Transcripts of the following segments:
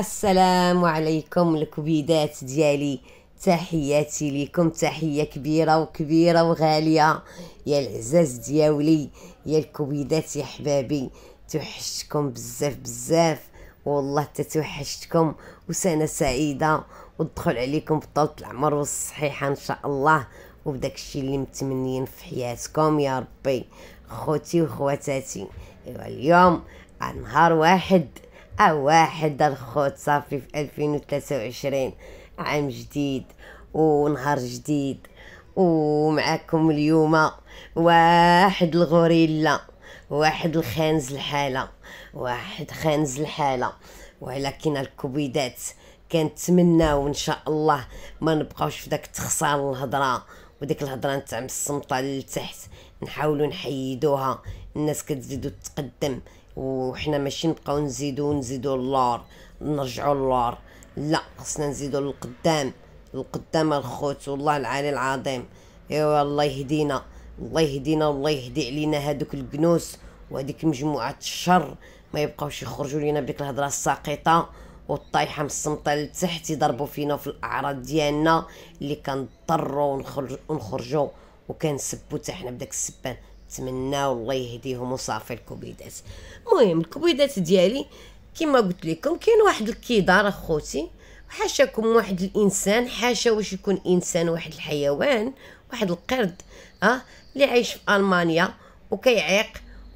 السلام عليكم الكبيدات ديالي تحياتي لكم تحية كبيرة وكبيرة وغالية يا العزاز دياولي يا الكبيدات يا حبابي توحشتكم بزاف بزاف والله تتوحشتكم وسنة سعيدة ودخل عليكم بطولة العمر والصحيحة ان شاء الله وبداك الشي اللي متمنين في حياتكم يا ربي خوتي وخواتاتي اليوم نهار واحد واحد الخوت صافي في 2023 عام جديد ونهار جديد ومعاكم اليوم واحد الغوريلا واحد الخنز الحالة واحد خنز الحالة ولكن الكوبيدات كنتمناو وان شاء الله ما نبقاوش في داك تخصال الهضره وديك الهضره نتاع من للتحت نحاولوا نحيدوها الناس كتزيدو تقدم وحنا ماشي نبقاو نزيدو نزيدو اللور نرجعو اللور لا خصنا نزيدو للقدام القدام الخوت والله العلي العظيم ايوا الله يهدينا الله يهدينا والله يهدي علينا هادوك الكنوس وهذيك مجموعه الشر ما يبقاوش يخرجوا لينا بديك الهضره الساقطه والطايحه من السمطه لتحت يضربوا فينا في الاعراض ديالنا اللي كنضطروا ونخرجوا ونخرجوا وكنسبوا حتى حنا بداك السبان نتمناو الله يهديهم وصافي الكوبيدات المهم الكوبيدات ديالي كما قلت لكم كاين واحد الكيدار اخوتي حاشاكم واحد الانسان حاشا واش يكون انسان واحد الحيوان واحد القرد اه اللي عايش في المانيا وكيعيق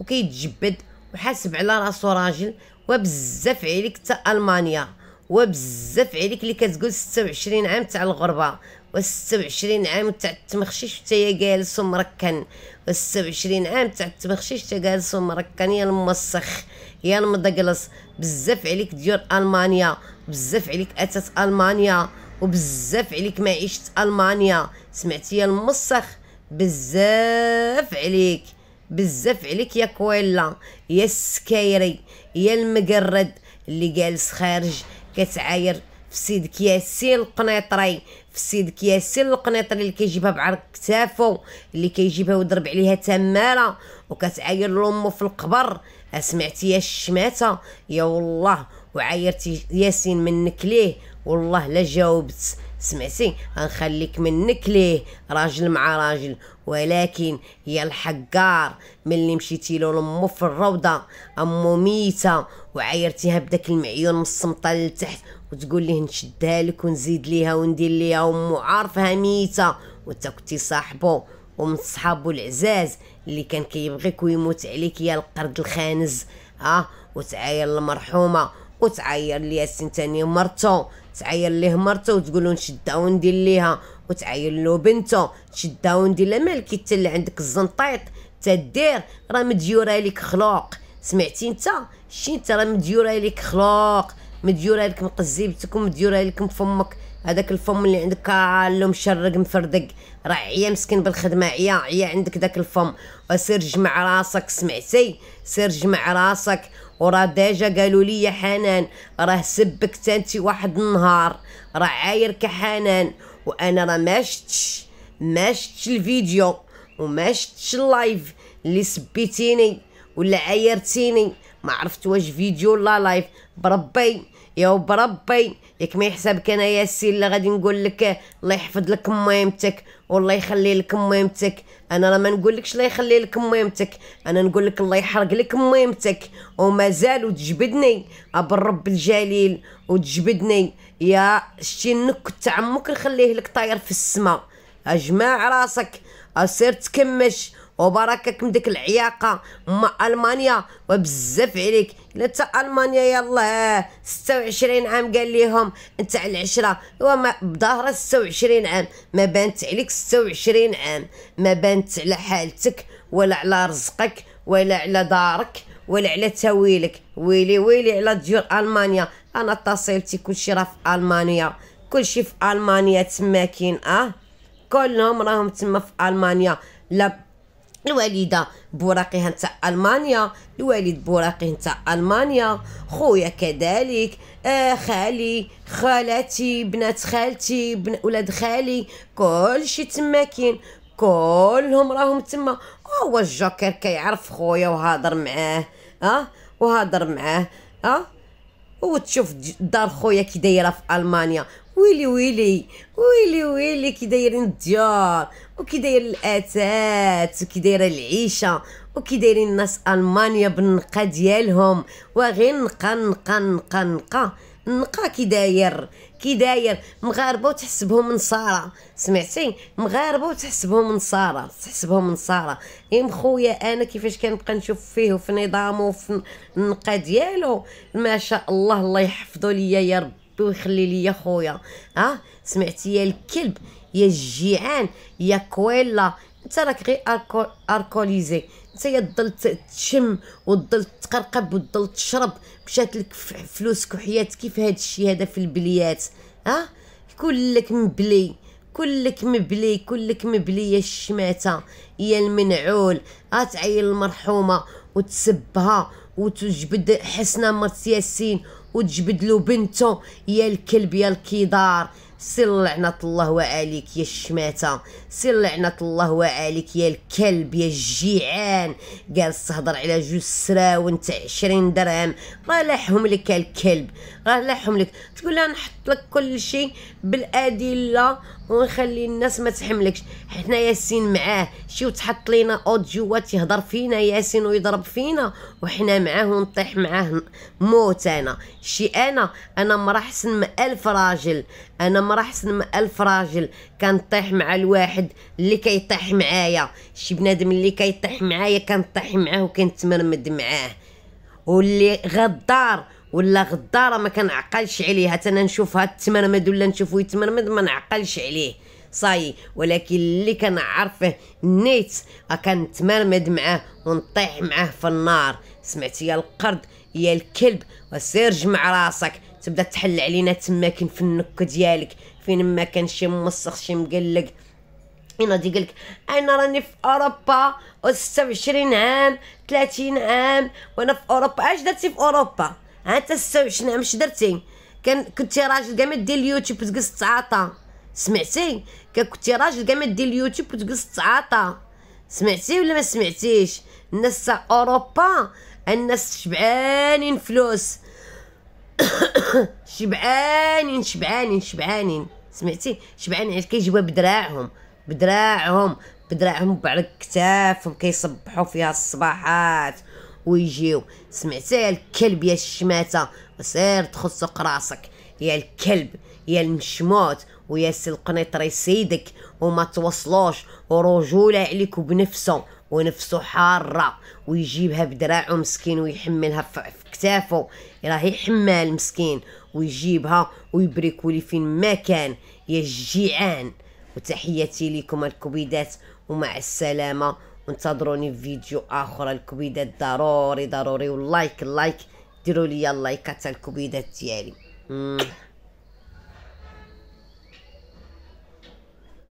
وكيتجبد وحاسب على راسو راجل وبزاف عليك حتى المانيا وبزاف عليك اللي كتقول 26 عام تاع الغربه و26 عام تاع التمخشيش حتى جالس ومركن و26 عام تاع التمخشيش حتى جالس ومركن يا الموسخ يا المدقلص بزاف عليك ديور المانيا بزاف عليك اتات المانيا وبزاف عليك معيشه المانيا سمعتي يا الموسخ بزاف عليك بزاف عليك يا كويلا يا السكايري يا المقرد اللي جالس خارج كتعاير في سيدك كياسين القنيطري في سيدك كياسين القنيطري اللي كيجيبها بعرق كتافو اللي كيجيبها ويضرب عليها تماله وكتعاير لامو في القبر اسمعتي يا الشماته يا والله وعايرتي ياسين منك ليه والله لا جاوبت سمعتي غنخليك منك ليه راجل مع راجل ولكن يا الحقار ملي مشيتي له لامو في الروضه امو ميته وعايرتيها بداك المعيون مصمطه لتحت وتقول ليه نشدها لك ونزيد ليها وندير ليها امو عارفها ميته وانت كنتي صاحبو ومن صحابو العزاز اللي كان كيبغيك ويموت عليك يا القرد الخانز ها أه وتعاير المرحومه وتعاير ليا السنتاني مرتو تعاير ليه مرتو وتقول له نشدها وندير ليها وتعاير له بنته تشدها وندير لها مالك حتى اللي عندك الزنطيط تدير راه مديوره ليك خلوق سمعتي انت شتي انت راه مديوره ليك خلوق مديوره لك من قزيبتك ومديوره لك من فمك هذاك الفم اللي عندك كالو مشرق مفردق راه عيا مسكين بالخدمه عيا عيا عندك داك الفم وسير جمع راسك سمعتي سير جمع راسك ورا ديجا قالوا لي يا حنان راه سبك تانتي واحد النهار راه عايرك حنان وانا راه ما شفتش ما شفتش الفيديو وما شفتش اللايف اللي سبيتيني ولا عايرتيني ما عرفت واش فيديو ولا لايف بربي يا بربي ياك ما يحسبك انا ياسين اللي غادي نقول لك الله يحفظ لك ميمتك والله يخلي لك ميمتك انا راه ما نقولكش الله يخلي لك ميمتك انا نقول لك الله يحرق لك ميمتك ومازال وتجبدني ابو الرب الجليل وتجبدني يا شتي النك تاع عمك نخليه لك طاير في السماء اجمع راسك اصير تكمش وبركك من ديك العياقه ما المانيا وبزاف عليك لا تا المانيا يلا 26 عام قال ليهم انت على العشره وما بظهر 26 عام ما بانت عليك 26 عام ما بانت على حالتك ولا على رزقك ولا على دارك ولا على تاويلك ويلي ويلي على ديور المانيا انا اتصلتي كلشي راه في المانيا كلشي في المانيا تما كاين اه كلهم راهم تما في المانيا لا الوالده بوراقيها نتاع المانيا الوالد بوراقي نتاع المانيا خويا كذلك آه خالي خالاتي بنات خالتي بن ولاد خالي كلشي تما كاين كلهم راهم تما آه، هو الجوكر كيعرف خويا وهضر معاه اه وهضر معاه اه وتشوف دار خويا كي دايره في المانيا ويلي ويلي ويلي ويلي كي دايرين الديار وكي داير الاتات وكي دايره العيشه وكي دايرين الناس المانيا بالنقه ديالهم وغير نقا نقا نقا نقا نقه كي داير كي داير مغاربه وتحسبهم نصارى سمعتي مغاربه وتحسبهم نصارى تحسبهم نصارى ام خويا انا كيفاش كنبقى نشوف فيه وفي نظامه وفي النقا ديالو ما شاء الله الله يحفظه ليا يا ربي ويخلي ليا خويا ها سمعتي يا الكلب يا الجيعان يا كويلا انت راك غير أركو... اركوليزي انت يا تضل تشم وتضل تقرقب وتضل تشرب مشات لك فلوسك وحياتك كيف هاد الشيء هذا في البليات ها كلك مبلي كلك مبلي كلك مبلي يا الشماته يا المنعول غتعيل المرحومه وتسبها وتجبد حسنه مرت ياسين وتجبد له بنته يا الكلب يا الكيدار سير لعنة الله وعليك يا الشماتة سير لعنة الله وعليك يا الكلب يا الجيعان جالس تهضر على جوج سرا تاع 20 درهم راه لاحهم لك الكلب راه لاحهم لك تقول لها نحط لك كل شيء بالادله ونخلي الناس ما تحملكش حنا ياسين معاه شي وتحط لينا اوديوات يهضر فينا ياسين ويضرب فينا وحنا معاه ونطيح معاه موت انا شي انا انا مرا حسن من الف راجل انا ما راح سلم ألف راجل كنطيح مع الواحد اللي كيطيح معايا شي بنادم اللي كيطيح معايا كنطيح معاه وكنتمرمد معاه واللي غدار ولا غداره ما كنعقلش عليه حتى انا نشوفها تمرمد ولا نشوفو يتمرمد ما نعقلش عليه صاي ولكن اللي كنعرفه نيت أه كنتمرمد معاه ونطيح معاه في النار سمعتي يا القرد يا الكلب وسير جمع راسك تبدا تحل علينا كاين في النك ديالك فين ما كان شي موسخ شي مقلق انا دي يقولك انا راني في اوروبا و 26 عام 30 عام وانا في اوروبا اش درتي في اوروبا ها انت 26 عام اش درتي كان كنتي راجل قامت ما دير اليوتيوب تجلس تعاطى سمعتي كان كنتي راجل قامت ما دير اليوتيوب تجلس تعاطى سمعتي ولا ما سمعتيش الناس اوروبا الناس شبعانين فلوس شبعانين شبعانين شبعانين سمعتي شبعان عاد كيجيبوها بدراعهم بدراعهم بدراعهم على كتافهم كيصبحوا فيها الصباحات ويجيو سمعتي يا الكلب يا الشماته سير تخصق راسك يا الكلب يا المشموت ويا سي القنيطر يسيدك وما توصلوش ورجولة عليك بنفسه ونفسه حارة ويجيبها بدراعه مسكين ويحملها في تافو راه يحمال مسكين ويجيبها ويبريكولي فين ما كان يا الجيعان وتحياتي لكم الكبيدات ومع السلامة وانتظروني في فيديو اخر الكبيدات ضروري ضروري واللايك اللايك ديروا لي اللايكات الكبيدات ديالي